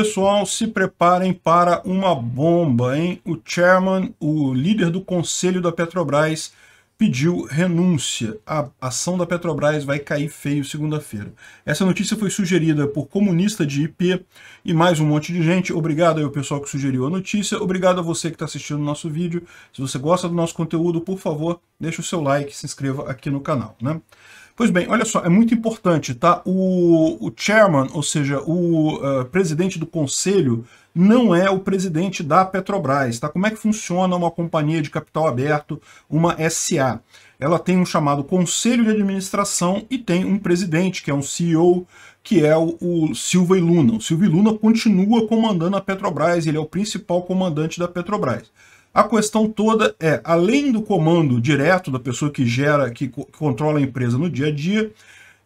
Pessoal, se preparem para uma bomba, hein? O chairman, o líder do conselho da Petrobras, pediu renúncia. A ação da Petrobras vai cair feio segunda-feira. Essa notícia foi sugerida por comunista de IP e mais um monte de gente. Obrigado ao pessoal que sugeriu a notícia. Obrigado a você que está assistindo o nosso vídeo. Se você gosta do nosso conteúdo, por favor, deixe o seu like, se inscreva aqui no canal, né? Pois bem, olha só, é muito importante, tá? O, o chairman, ou seja, o uh, presidente do conselho, não é o presidente da Petrobras, tá? Como é que funciona uma companhia de capital aberto, uma SA? Ela tem um chamado conselho de administração e tem um presidente, que é um CEO, que é o, o Silva e Luna. O Silva e Luna continua comandando a Petrobras, ele é o principal comandante da Petrobras. A questão toda é, além do comando direto da pessoa que gera, que, co que controla a empresa no dia a dia,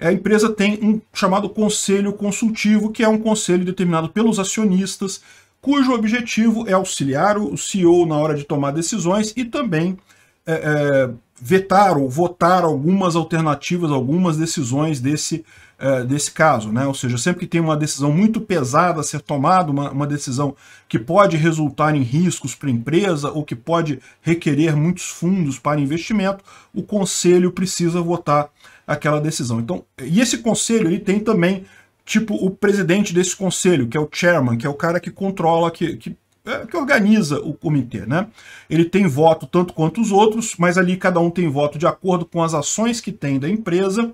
a empresa tem um chamado conselho consultivo, que é um conselho determinado pelos acionistas, cujo objetivo é auxiliar o CEO na hora de tomar decisões e também é, é vetar ou votar algumas alternativas, algumas decisões desse, uh, desse caso. Né? Ou seja, sempre que tem uma decisão muito pesada a ser tomada, uma, uma decisão que pode resultar em riscos para a empresa ou que pode requerer muitos fundos para investimento, o conselho precisa votar aquela decisão. Então, e esse conselho ele tem também tipo o presidente desse conselho, que é o chairman, que é o cara que controla, que, que é, que organiza o comitê, né? Ele tem voto tanto quanto os outros, mas ali cada um tem voto de acordo com as ações que tem da empresa.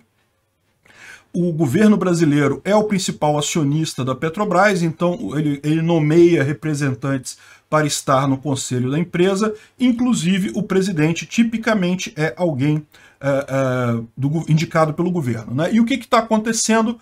O governo brasileiro é o principal acionista da Petrobras, então ele, ele nomeia representantes para estar no conselho da empresa, inclusive o presidente tipicamente é alguém é, é, do, indicado pelo governo. Né? E o que está acontecendo?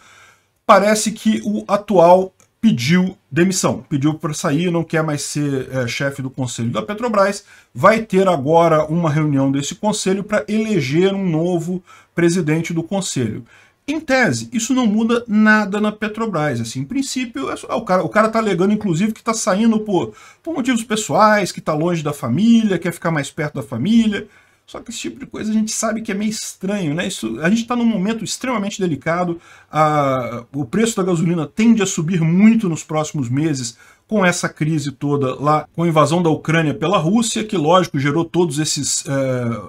Parece que o atual pediu demissão, pediu para sair, não quer mais ser é, chefe do conselho da Petrobras, vai ter agora uma reunião desse conselho para eleger um novo presidente do conselho. Em tese, isso não muda nada na Petrobras. Assim, em princípio, é só, ah, o cara o cara tá alegando, inclusive, que está saindo por, por motivos pessoais, que está longe da família, quer ficar mais perto da família. Só que esse tipo de coisa a gente sabe que é meio estranho, né? Isso, a gente está num momento extremamente delicado. A, o preço da gasolina tende a subir muito nos próximos meses com essa crise toda lá, com a invasão da Ucrânia pela Rússia, que lógico gerou todos esses é,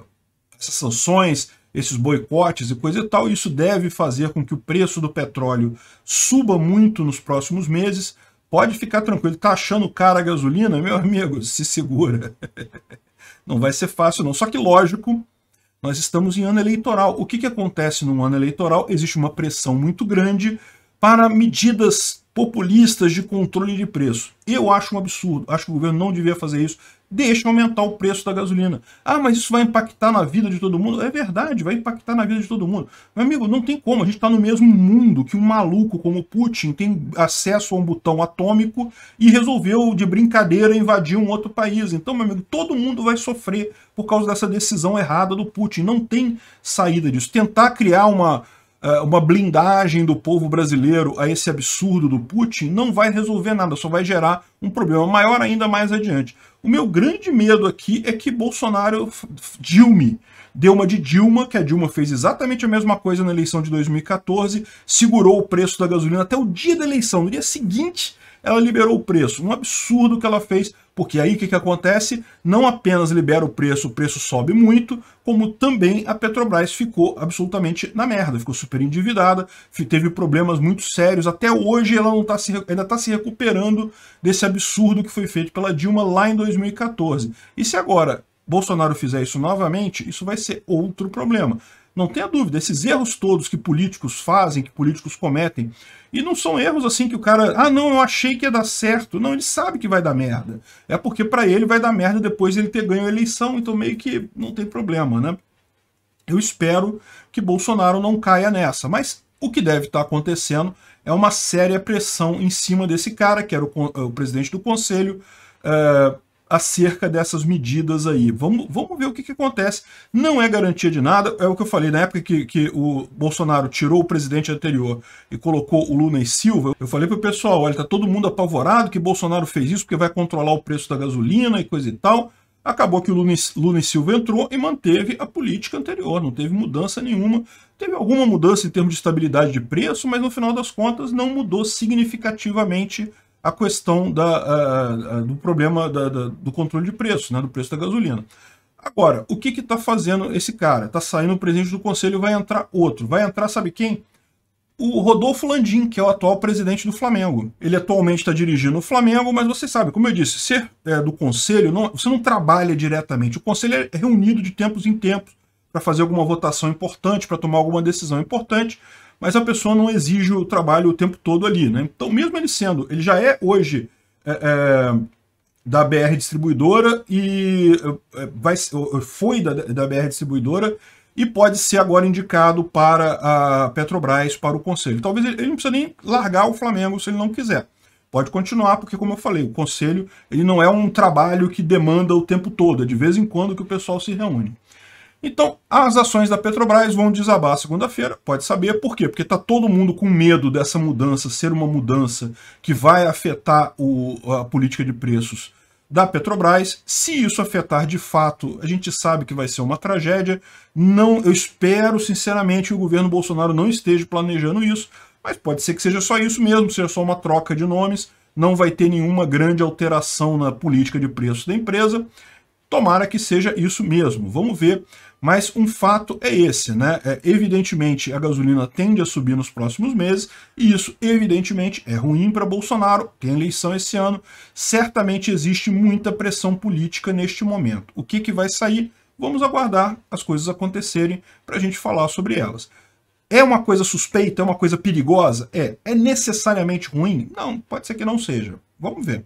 essas sanções, esses boicotes e coisa e tal. Isso deve fazer com que o preço do petróleo suba muito nos próximos meses. Pode ficar tranquilo, tá achando cara a gasolina, meu amigo, se segura. Não vai ser fácil, não. Só que, lógico, nós estamos em ano eleitoral. O que, que acontece num ano eleitoral? Existe uma pressão muito grande para medidas populistas de controle de preço. Eu acho um absurdo. Acho que o governo não devia fazer isso deixa aumentar o preço da gasolina. Ah, mas isso vai impactar na vida de todo mundo. É verdade, vai impactar na vida de todo mundo. Meu amigo, não tem como. A gente está no mesmo mundo que um maluco como Putin tem acesso a um botão atômico e resolveu, de brincadeira, invadir um outro país. Então, meu amigo, todo mundo vai sofrer por causa dessa decisão errada do Putin. Não tem saída disso. Tentar criar uma eh, uma blindagem do povo brasileiro a esse absurdo do Putin não vai resolver nada, só vai gerar um problema maior ainda mais adiante. O meu grande medo aqui é que Bolsonaro Dilma deu uma de Dilma, que a Dilma fez exatamente a mesma coisa na eleição de 2014, segurou o preço da gasolina até o dia da eleição. No dia seguinte, ela liberou o preço. Um absurdo que ela fez, porque aí o que, que acontece? Não apenas libera o preço, o preço sobe muito, como também a Petrobras ficou absolutamente na merda, ficou super endividada, teve problemas muito sérios. Até hoje ela não tá se, ainda está se recuperando desse absurdo que foi feito pela Dilma lá em 2014. E se agora Bolsonaro fizer isso novamente, isso vai ser outro problema. Não tenha dúvida, esses erros todos que políticos fazem, que políticos cometem, e não são erros assim que o cara, ah, não, eu achei que ia dar certo. Não, ele sabe que vai dar merda. É porque para ele vai dar merda depois de ele ter ganho a eleição, então meio que não tem problema, né? Eu espero que Bolsonaro não caia nessa, mas o que deve estar tá acontecendo é uma séria pressão em cima desse cara, que era o, o presidente do conselho, uh, acerca dessas medidas aí. Vamos, vamos ver o que, que, acontece. Não é garantia de nada, é o que eu falei na época que, que o Bolsonaro tirou o presidente anterior e colocou o Lula e Silva. Eu falei pro pessoal, olha, tá todo mundo apavorado que Bolsonaro fez isso porque vai controlar o preço da gasolina e coisa e tal. Acabou que o Lula, Lula e Silva entrou e manteve a política anterior, não teve mudança nenhuma. Teve alguma mudança em termos de estabilidade de preço, mas no final das contas não mudou significativamente nada a questão da, do problema da, da, do controle de preço, né, do preço da gasolina. Agora, o que está fazendo esse cara? Está saindo o presidente do conselho, vai entrar outro. Vai entrar, sabe quem? O Rodolfo Landim, que é o atual presidente do Flamengo. Ele atualmente está dirigindo o Flamengo, mas você sabe, como eu disse, ser é, do conselho, não, você não trabalha diretamente. O conselho é, é reunido de tempos em tempos para fazer alguma votação importante, para tomar alguma decisão importante mas a pessoa não exige o trabalho o tempo todo ali. Né? Então, mesmo ele sendo, ele já é hoje é, é, da BR Distribuidora e é, é, vai, foi da, da BR Distribuidora e pode ser agora indicado para a Petrobras, para o Conselho. Talvez ele, ele não precisa nem largar o Flamengo se ele não quiser. Pode continuar, porque como eu falei, o Conselho ele não é um trabalho que demanda o tempo todo, é de vez em quando que o pessoal se reúne. Então, as ações da Petrobras vão desabar segunda-feira, pode saber por quê? Porque está todo mundo com medo dessa mudança ser uma mudança que vai afetar o, a política de preços da Petrobras. Se isso afetar de fato, a gente sabe que vai ser uma tragédia. Não, eu espero sinceramente que o governo Bolsonaro não esteja planejando isso, mas pode ser que seja só isso mesmo, seja só uma troca de nomes, não vai ter nenhuma grande alteração na política de preços da empresa. Tomara que seja isso mesmo, vamos ver. Mas um fato é esse, né? É, evidentemente, a gasolina tende a subir nos próximos meses, e isso, evidentemente, é ruim para Bolsonaro, tem eleição esse ano. Certamente existe muita pressão política neste momento. O que, que vai sair? Vamos aguardar as coisas acontecerem para a gente falar sobre elas. É uma coisa suspeita? É uma coisa perigosa? É. É necessariamente ruim? Não, pode ser que não seja. Vamos ver.